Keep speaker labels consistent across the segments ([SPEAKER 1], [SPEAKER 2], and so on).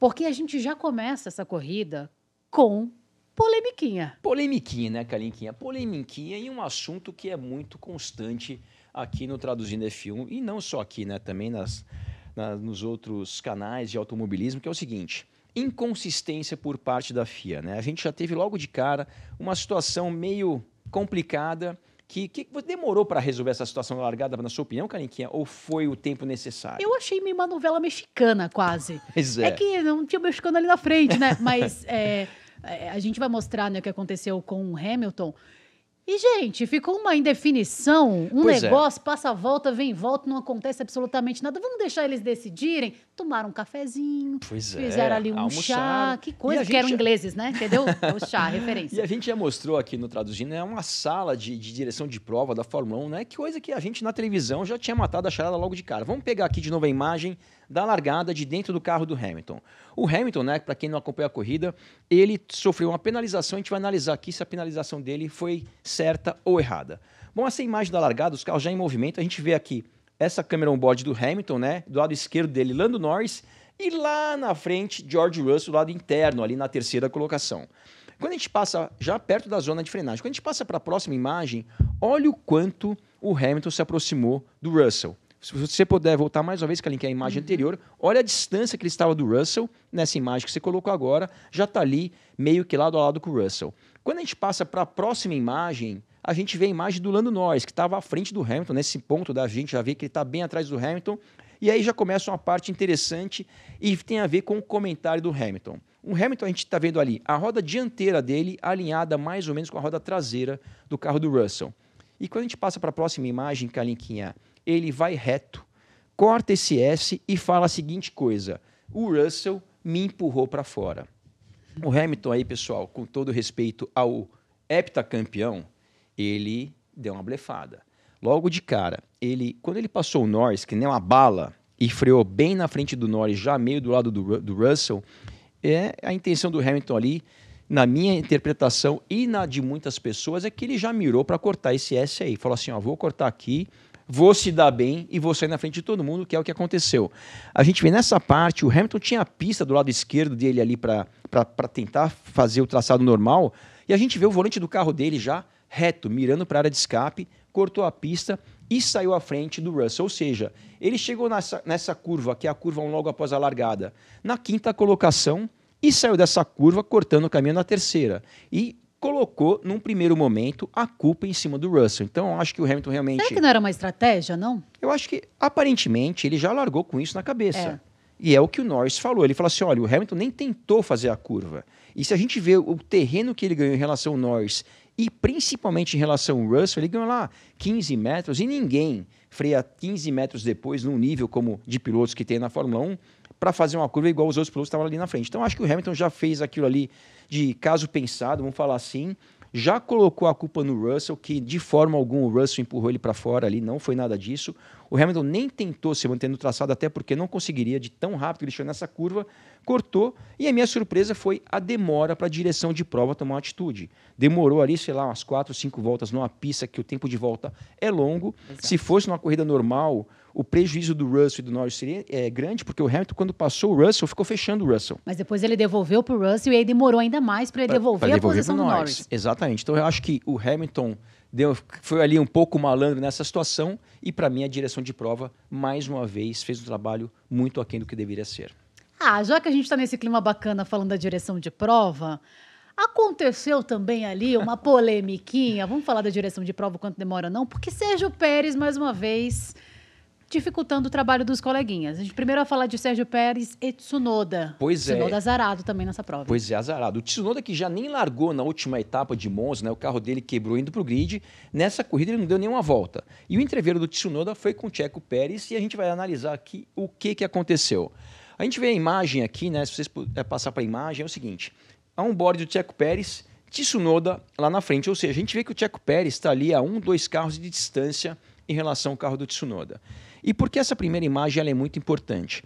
[SPEAKER 1] Porque a gente já começa essa corrida com polemiquinha.
[SPEAKER 2] Polemiquinha, né, Calinquinha? Polemiquinha e um assunto que é muito constante aqui no Traduzindo F1 e não só aqui, né? Também nas, nos outros canais de automobilismo, que é o seguinte inconsistência por parte da FIA. Né? A gente já teve logo de cara uma situação meio complicada que, que demorou para resolver essa situação largada, na sua opinião, Caniquinha? Ou foi o tempo necessário? Eu
[SPEAKER 1] achei meio uma novela mexicana, quase. Pois é. é que não tinha mexicano ali na frente, né? Mas é, é, a gente vai mostrar né, o que aconteceu com o Hamilton. E, gente, ficou uma indefinição, um pois é. negócio, é. passa a volta, vem volta, não acontece absolutamente nada. Vamos deixar eles decidirem. Tomaram um cafezinho,
[SPEAKER 2] pois é, fizeram é, ali um chá, que coisa, que eram já...
[SPEAKER 1] ingleses, né? Entendeu? o chá, referência. E a
[SPEAKER 2] gente já mostrou aqui no Traduzindo, é uma sala de, de, direção de prova da Fórmula 1, né? Que coisa que a gente na televisão já tinha matado a charada logo de cara. Vamos pegar aqui de novo a imagem da largada de dentro do carro do Hamilton. O Hamilton, né, para quem não acompanha a corrida, ele sofreu uma penalização. A gente vai analisar aqui se a penalização dele foi certa ou errada. Bom, essa imagem da largada, os carros já em movimento, a gente vê aqui essa câmera on-board do Hamilton, né, do lado esquerdo dele, Lando Norris, e lá na frente, George Russell, do lado interno, ali na terceira colocação. Quando a gente passa já perto da zona de frenagem, quando a gente passa para a próxima imagem, olha o quanto o Hamilton se aproximou do Russell. Se você puder voltar mais uma vez, Kalin, que é a imagem uhum. anterior, olha a distância que ele estava do Russell, nessa imagem que você colocou agora, já está ali meio que lado a lado com o Russell. Quando a gente passa para a próxima imagem, a gente vê a imagem do Lando Norris, que estava à frente do Hamilton, nesse ponto da gente já vê que ele está bem atrás do Hamilton. E aí já começa uma parte interessante e tem a ver com o comentário do Hamilton. O Hamilton, a gente está vendo ali a roda dianteira dele alinhada mais ou menos com a roda traseira do carro do Russell. E quando a gente passa para a próxima imagem, Kalinquinha, é ele vai reto, corta esse S e fala a seguinte coisa: o Russell me empurrou para fora. O Hamilton aí, pessoal, com todo respeito ao heptacampeão, ele deu uma blefada. Logo de cara, ele quando ele passou o Norris, que nem uma bala, e freou bem na frente do Norris, já meio do lado do, do Russell, é a intenção do Hamilton ali, na minha interpretação e na de muitas pessoas, é que ele já mirou para cortar esse S aí. Falou assim, ó, vou cortar aqui, vou se dar bem e vou sair na frente de todo mundo, que é o que aconteceu. A gente vê nessa parte, o Hamilton tinha a pista do lado esquerdo dele ali para tentar fazer o traçado normal, e a gente vê o volante do carro dele já reto, mirando para a área de escape, cortou a pista e saiu à frente do Russell. Ou seja, ele chegou nessa, nessa curva, que é a curva um logo após a largada, na quinta colocação e saiu dessa curva cortando o caminho na terceira. E colocou, num primeiro momento, a culpa em cima do Russell. Então, eu acho que o Hamilton realmente. Será que não era
[SPEAKER 1] uma estratégia, não?
[SPEAKER 2] Eu acho que, aparentemente, ele já largou com isso na cabeça. É. E é o que o Norris falou. Ele falou assim: olha, o Hamilton nem tentou fazer a curva. E se a gente vê o terreno que ele ganhou em relação ao Norris e principalmente em relação ao Russell, ele ganhou lá 15 metros e ninguém freia 15 metros depois num nível como de pilotos que tem na Fórmula 1 para fazer uma curva igual os outros pilotos que estavam ali na frente. Então acho que o Hamilton já fez aquilo ali de caso pensado, vamos falar assim. Já colocou a culpa no Russell, que de forma alguma o Russell empurrou ele para fora ali, não foi nada disso. O Hamilton nem tentou se manter no traçado, até porque não conseguiria, de tão rápido que ele chegou nessa curva, cortou. E a minha surpresa foi a demora para a direção de prova tomar uma atitude. Demorou ali, sei lá, umas quatro, cinco voltas numa pista que o tempo de volta é longo. Exato. Se fosse numa corrida normal, o prejuízo do Russell e do Norris seria é, grande, porque o Hamilton, quando passou o Russell, ficou fechando o Russell.
[SPEAKER 1] Mas depois ele devolveu para o Russell e aí demorou ainda mais para ele pra, devolver, pra devolver a posição do Norris.
[SPEAKER 2] Exatamente. Então eu acho que o Hamilton deu, foi ali um pouco malandro nessa situação e, para mim, a direção de prova, mais uma vez, fez um trabalho muito aquém do que deveria ser.
[SPEAKER 1] Ah, já que a gente está nesse clima bacana falando da direção de prova, Aconteceu também ali uma polemiquinha. Vamos falar da direção de prova quanto demora, não? Porque Sérgio Pérez, mais uma vez, dificultando o trabalho dos coleguinhas. A gente primeiro vai falar de Sérgio Pérez e Tsunoda. Pois Tsunoda é. Tsunoda azarado também nessa prova. Pois
[SPEAKER 2] é, azarado. O Tsunoda que já nem largou na última etapa de Monza, né? O carro dele quebrou indo para o grid. Nessa corrida ele não deu nenhuma volta. E o entreveiro do Tsunoda foi com o Checo Pérez e a gente vai analisar aqui o que, que aconteceu. A gente vê a imagem aqui, né? Se vocês puderem é, passar para a imagem, é o seguinte. Há um bordo do Checo Pérez... Tsunoda lá na frente. Ou seja, a gente vê que o Checo Pérez está ali a um, dois carros de distância em relação ao carro do Tsunoda. E por que essa primeira imagem é muito importante?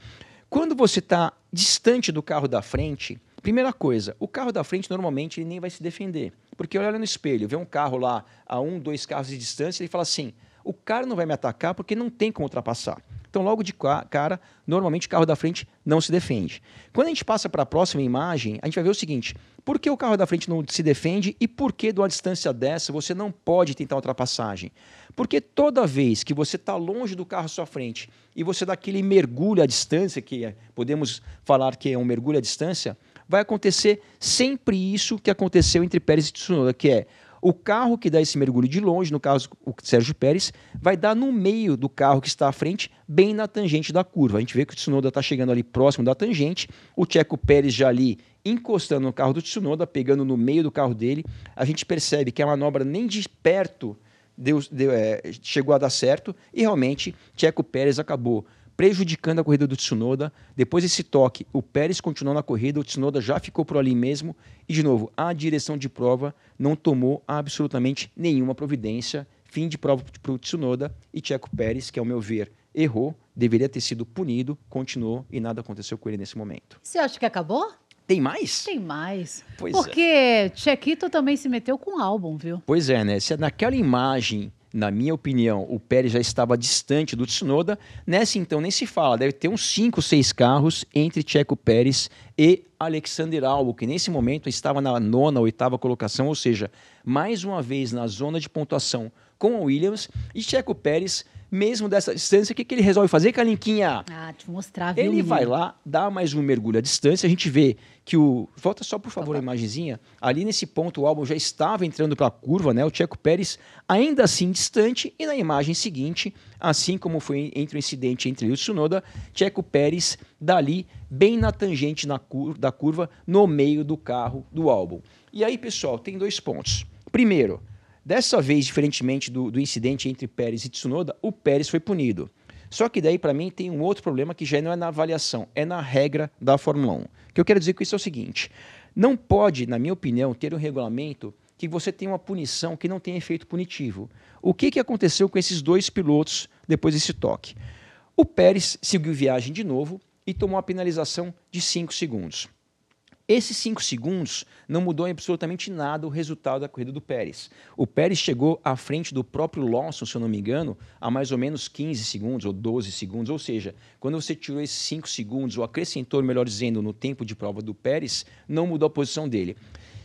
[SPEAKER 2] Quando você está distante do carro da frente, primeira coisa, o carro da frente normalmente ele nem vai se defender. Porque olha no espelho, vê um carro lá a um, dois carros de distância, ele fala assim: o cara não vai me atacar porque não tem como ultrapassar. Então, logo de cara, normalmente o carro da frente não se defende. Quando a gente passa para a próxima imagem, a gente vai ver o seguinte: por que o carro da frente não se defende e por que, de uma distância dessa, você não pode tentar ultrapassagem? Porque toda vez que você está longe do carro à sua frente e você dá aquele mergulho à distância, que é, podemos falar que é um mergulho à distância, vai acontecer sempre isso que aconteceu entre Pérez e Tsunoda, que é o carro que dá esse mergulho de longe, no caso o Sérgio Pérez, vai dar no meio do carro que está à frente, bem na tangente da curva. A gente vê que o Tsunoda está chegando ali próximo da tangente, o Checo Pérez já ali encostando no carro do Tsunoda, pegando no meio do carro dele. A gente percebe que a manobra nem de perto deu, deu, é, chegou a dar certo e realmente Checo Pérez acabou prejudicando a corrida do Tsunoda. Depois desse toque, o Pérez continuou na corrida, o Tsunoda já ficou por ali mesmo. E, de novo, a direção de prova não tomou absolutamente nenhuma providência. Fim de prova para o Tsunoda e Checo Pérez, que, ao meu ver, errou, deveria ter sido punido, continuou e nada aconteceu com ele nesse momento.
[SPEAKER 1] Você acha que acabou? Tem mais? Tem mais. Pois é. Porque é. Chequito também se meteu com o álbum, viu?
[SPEAKER 2] Pois é, né? Se é naquela imagem na minha opinião, o Pérez já estava distante do Tsunoda. Nessa então nem se fala, deve ter uns 5, 6 carros entre Checo Pérez e Alexander Albon, que nesse momento estava na nona, oitava colocação, ou seja, mais uma vez na zona de pontuação com o Williams e Checo Pérez, mesmo dessa distância, o que, que ele resolve fazer, Calinquinha?
[SPEAKER 1] Ah, te mostrar, viu? Ele vai lá,
[SPEAKER 2] dá mais um mergulho à distância, a gente vê que o... Volta só, por favor, a tá. imagenzinha. Ali nesse ponto, o álbum já estava entrando para a curva, né? O Checo Pérez ainda assim distante. E na imagem seguinte, assim como foi entre o incidente entre o Tsunoda, Checo Pérez dali bem na tangente na cur da curva, no meio do carro do álbum. E aí, pessoal, tem dois pontos. Primeiro, Dessa vez, diferentemente do, do incidente entre Pérez e Tsunoda, o Pérez foi punido. Só que daí, para mim, tem um outro problema que já não é na avaliação, é na regra da Fórmula 1. O que eu quero dizer com isso é o seguinte: não pode, na minha opinião, ter um regulamento que você tenha uma punição que não tenha efeito punitivo. O que, que aconteceu com esses dois pilotos depois desse toque? O Pérez seguiu viagem de novo e tomou a penalização de 5 segundos. Esses cinco segundos não mudou absolutamente nada o resultado da corrida do Pérez. O Pérez chegou à frente do próprio Lawson, se eu não me engano, a mais ou menos 15 segundos ou 12 segundos. Ou seja, quando você tirou esses 5 segundos, ou acrescentou, melhor dizendo, no tempo de prova do Pérez, não mudou a posição dele.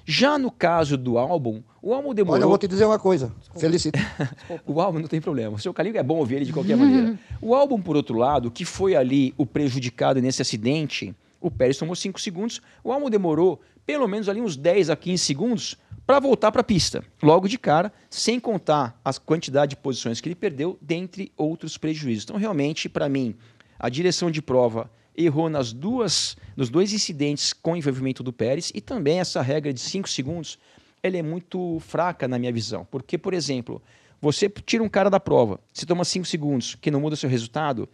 [SPEAKER 2] Já no caso do álbum, o álbum demorou. Olha, eu vou te dizer uma coisa. Desculpa. Felicito. o álbum não tem problema. O seu Calil é bom ouvir ele de qualquer maneira. O álbum, por outro lado, que foi ali o prejudicado nesse acidente o Pérez tomou 5 segundos, o Almo demorou pelo menos ali uns 10 a 15 segundos para voltar para a pista, logo de cara, sem contar a quantidade de posições que ele perdeu, dentre outros prejuízos. Então, realmente, para mim, a direção de prova errou nas duas, nos dois incidentes com envolvimento do Pérez e também essa regra de 5 segundos, ela é muito fraca na minha visão. Porque, por exemplo, você tira um cara da prova, você toma 5 segundos, que não muda seu resultado,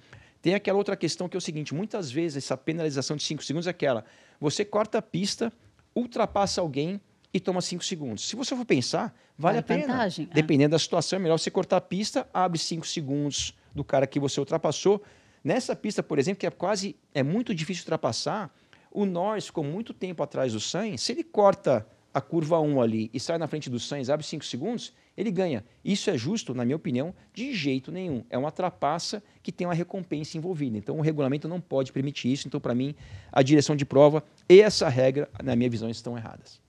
[SPEAKER 2] tem aquela outra questão que é o seguinte: muitas vezes essa penalização de 5 segundos é aquela. Você corta a pista, ultrapassa alguém e toma 5 segundos. Se você for pensar, vale, é a pena. Vantagem. É. Dependendo da situação, é melhor você cortar a pista, abre 5 segundos do cara que você ultrapassou. Nessa pista, por exemplo, que é quase é muito difícil ultrapassar, o Norris ficou muito tempo atrás do Sainz. Se ele corta a curva 1 ali e sai na frente do Sainz, abre 5 segundos, ele ganha. Isso é justo, na minha opinião, de jeito nenhum. É uma trapaça que tem uma recompensa envolvida. Então, o regulamento não pode permitir isso. Então, para mim, a direção de prova e essa regra, na minha visão, estão erradas.